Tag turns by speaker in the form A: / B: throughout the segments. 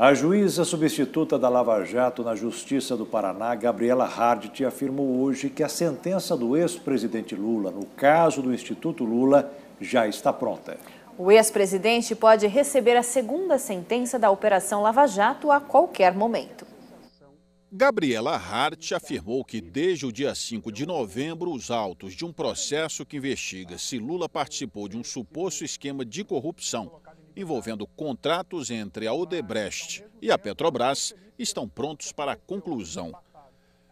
A: A juíza substituta da Lava Jato na Justiça do Paraná, Gabriela Hardt, afirmou hoje que a sentença do ex-presidente Lula, no caso do Instituto Lula, já está pronta. O ex-presidente pode receber a segunda sentença da Operação Lava Jato a qualquer momento. Gabriela Hart afirmou que desde o dia 5 de novembro, os autos de um processo que investiga se Lula participou de um suposto esquema de corrupção envolvendo contratos entre a Odebrecht e a Petrobras estão prontos para conclusão.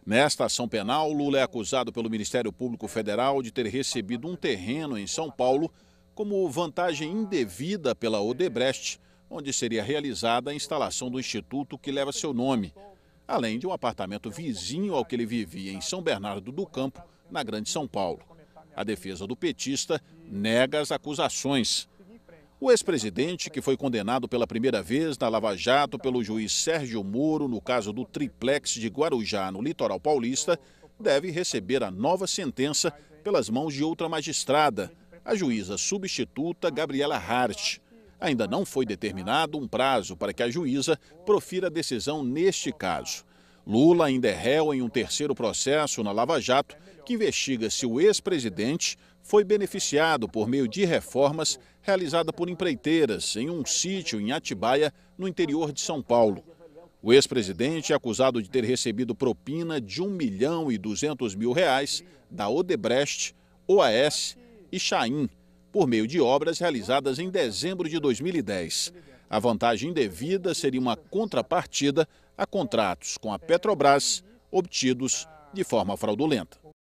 A: Nesta ação penal, Lula é acusado pelo Ministério Público Federal de ter recebido um terreno em São Paulo como vantagem indevida pela Odebrecht, onde seria realizada a instalação do instituto que leva seu nome, além de um apartamento vizinho ao que ele vivia em São Bernardo do Campo, na Grande São Paulo. A defesa do petista nega as acusações. O ex-presidente, que foi condenado pela primeira vez na Lava Jato pelo juiz Sérgio Moro no caso do triplex de Guarujá, no litoral paulista, deve receber a nova sentença pelas mãos de outra magistrada, a juíza substituta Gabriela Hart. Ainda não foi determinado um prazo para que a juíza profira a decisão neste caso. Lula ainda é réu em um terceiro processo na Lava Jato, que investiga se o ex-presidente foi beneficiado por meio de reformas realizadas por empreiteiras em um sítio em Atibaia, no interior de São Paulo. O ex-presidente é acusado de ter recebido propina de 1 milhão e 200 mil reais da Odebrecht, OAS e Chaim, por meio de obras realizadas em dezembro de 2010. A vantagem devida seria uma contrapartida a contratos com a Petrobras obtidos de forma fraudulenta.